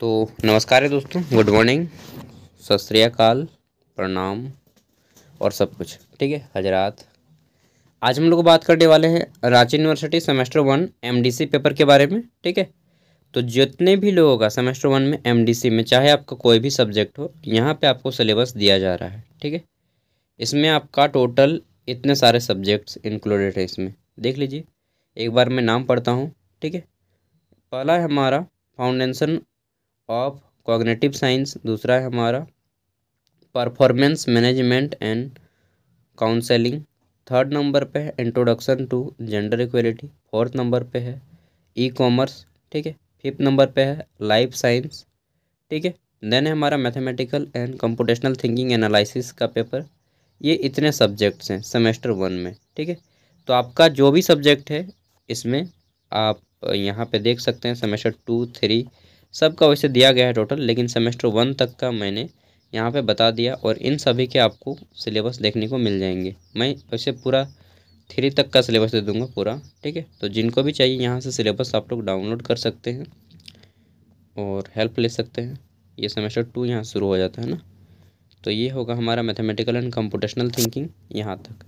तो नमस्कार है दोस्तों गुड मॉर्निंग सत श्रीकाल प्रणाम और सब कुछ ठीक है हजरात आज हम लोग बात करने वाले हैं Ranchi university semester one MDC paper के बारे में ठीक है तो जितने भी लोगों का सेमेस्टर वन में एमडीसी में चाहे आपका कोई भी सब्जेक्ट हो यहाँ पे आपको सिलेबस दिया जा रहा है ठीक है इसमें आपका टोटल इतने सारे सब्जेक्ट्स इंक्लूडेड है इसमें देख लीजिए एक बार मैं नाम पढ़ता हूँ ठीक है पहला है हमारा फाउंडेशन ऑफ कॉग्नेटिव साइंस दूसरा है हमारा performance management and counselling third number पे है introduction to gender equality fourth number पे है ई कॉमर्स ठीक है फिफ्थ नंबर पे है लाइफ साइंस ठीक है देन है हमारा mathematical and computational thinking analysis का पेपर ये इतने सब्जेक्ट्स हैं सेमेस्टर वन में ठीक है तो आपका जो भी सब्जेक्ट है इसमें आप यहाँ पे देख सकते हैं सेमेस्टर टू थ्री सबका वैसे दिया गया है टोटल लेकिन सेमेस्टर वन तक का मैंने यहाँ पे बता दिया और इन सभी के आपको सिलेबस देखने को मिल जाएंगे मैं वैसे पूरा थ्री तक का सिलेबस दे दूँगा पूरा ठीक है तो जिनको भी चाहिए यहाँ से सिलेबस आप लोग डाउनलोड कर सकते हैं और हेल्प ले सकते हैं ये सेमेस्टर टू यहाँ शुरू हो जाता है ना तो ये होगा हमारा मैथमेटिकल एंड कंप्यूटेशनल थिंकिंग यहाँ तक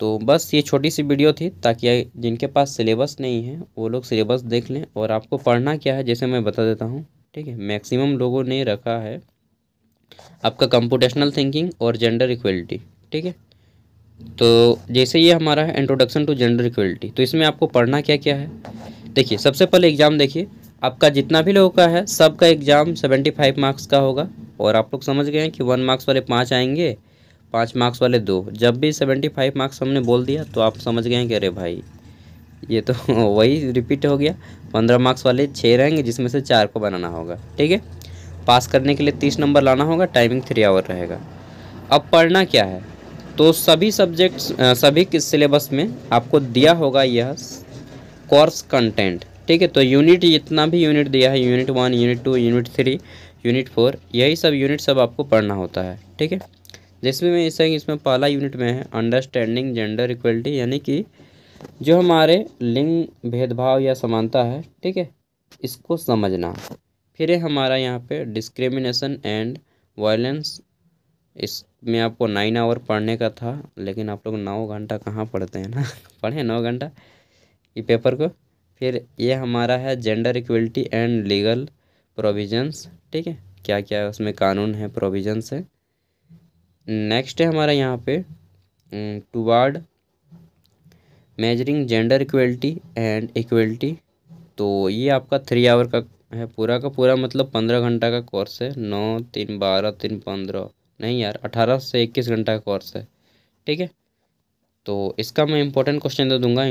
तो बस ये छोटी सी वीडियो थी ताकि जिनके पास सिलेबस नहीं है वो लोग सिलेबस देख लें और आपको पढ़ना क्या है जैसे मैं बता देता हूँ ठीक है मैक्सिमम लोगों ने रखा है आपका कंप्यूटेशनल थिंकिंग और जेंडर इक्वलिटी ठीक है तो जैसे ये हमारा है इंट्रोडक्शन टू जेंडर इक्वलिटी तो इसमें आपको पढ़ना क्या क्या है देखिए सबसे पहले एग्ज़ाम देखिए आपका जितना भी लोगों का है सबका एग्ज़ाम सेवेंटी फाइव मार्क्स का होगा और आप लोग समझ गए हैं कि वन मार्क्स वाले पाँच आएंगे पाँच मार्क्स वाले दो जब भी सेवेंटी फाइव मार्क्स हमने बोल दिया तो आप समझ गए कि अरे भाई ये तो वही रिपीट हो गया पंद्रह मार्क्स वाले छः रहेंगे जिसमें से चार को बनाना होगा ठीक है पास करने के लिए तीस नंबर लाना होगा टाइमिंग थ्री आवर रहेगा अब पढ़ना क्या है तो सभी सब्जेक्ट्स सभी के सिलेबस में आपको दिया होगा यह कोर्स कंटेंट ठीक है तो यूनिट जितना भी यूनिट दिया है unit one unit two unit three unit four यही सब यूनिट सब आपको पढ़ना होता है ठीक है जिसमें में इसमें इसमें पहला यूनिट में है अंडरस्टैंडिंग जेंडर इक्वलिटी यानी कि जो हमारे लिंग भेदभाव या समानता है ठीक है इसको समझना फिर है हमारा यहाँ पे डिस्क्रिमिनेशन एंड वायलेंस इसमें आपको नाइन आवर पढ़ने का था लेकिन आप लोग नौ घंटा कहाँ पढ़ते हैं ना पढ़ें नौ घंटा ये पेपर को फिर ये हमारा है gender equality and legal provisions ठीक है क्या क्या उसमें कानून है प्रोविजंस है नेक्स्ट है हमारा यहाँ पे toward measuring gender equality and equality तो ये आपका थ्री आवर का है पूरा का पूरा मतलब पंद्रह घंटा का कोर्स है नौ तीन बारह तीन पंद्रह नहीं यार अठारह से इक्कीस घंटा का कोर्स है ठीक है तो इसका मैं इंपॉर्टेंट क्वेश्चन दे दूंगा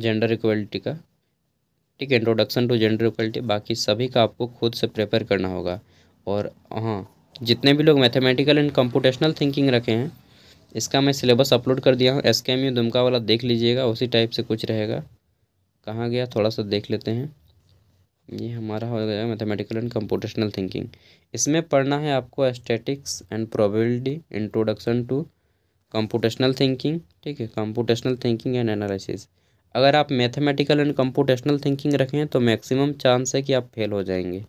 जेंडर इक्वलिटी का ठीक है इंट्रोडक्शन टू जेंडर इक्वलिटी बाकी सभी का आपको खुद से प्रिपेयर करना होगा और हाँ जितने भी लोग मैथमेटिकल एंड कंप्यूटेशनल थिंकिंग रखे हैं इसका मैं सिलेबस अपलोड कर दिया हूँ एस के एम यू दुमका वाला देख लीजिएगा उसी टाइप से कुछ रहेगा कहाँ गया थोड़ा सा देख लेते हैं ये हमारा हो गया मैथमेटिकल एंड कंप्यूटेशनल थिंकिंग इसमें पढ़ना है आपको statistics and probability introduction to computational thinking ठीक है कंप्यूटेशनल थिंकिंग एंड एनालिसिस अगर आप मैथमेटिकल एंड कंप्यूटेशनल थिंकिंग रखें तो मैक्सिमम चांस है कि आप फेल हो जाएंगे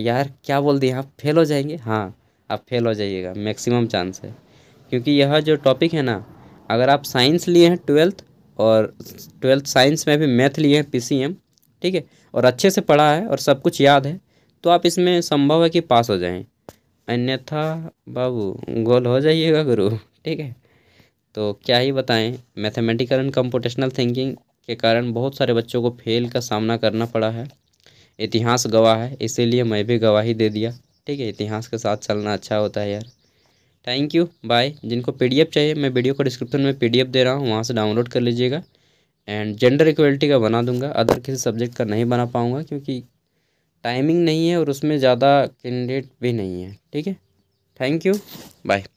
यार क्या बोल दिया आप फेल हो जाएंगे हाँ आप फेल हो जाइएगा मैक्सिमम चांस है क्योंकि यह जो टॉपिक है ना अगर आप साइंस लिए हैं ट्वेल्थ और ट्वेल्थ साइंस में भी मैथ लिए हैं पी ठीक है और अच्छे से पढ़ा है और सब कुछ याद है तो आप इसमें संभव है कि पास हो जाएं अन्यथा बाबू गोल हो जाइएगा गुरु ठीक है तो क्या ही बताएं मैथमेटिकल एंड कंप्यूटेशनल थिंकिंग के कारण बहुत सारे बच्चों को फेल का सामना करना पड़ा है इतिहास गवाह है इसीलिए मैं भी गवाही दे दिया ठीक है इतिहास के साथ चलना अच्छा होता है यार थैंक यू बाय जिनको पीडीएफ चाहिए मैं वीडियो को डिस्क्रिप्शन में पीडीएफ दे रहा हूँ वहाँ से डाउनलोड कर लीजिएगा एंड जेंडर इक्वलिटी का बना दूंगा अदर किसी सब्जेक्ट का नहीं बना पाऊँगा क्योंकि टाइमिंग नहीं है और उसमें ज़्यादा कैंडिडेट भी नहीं है ठीक है थैंक यू बाय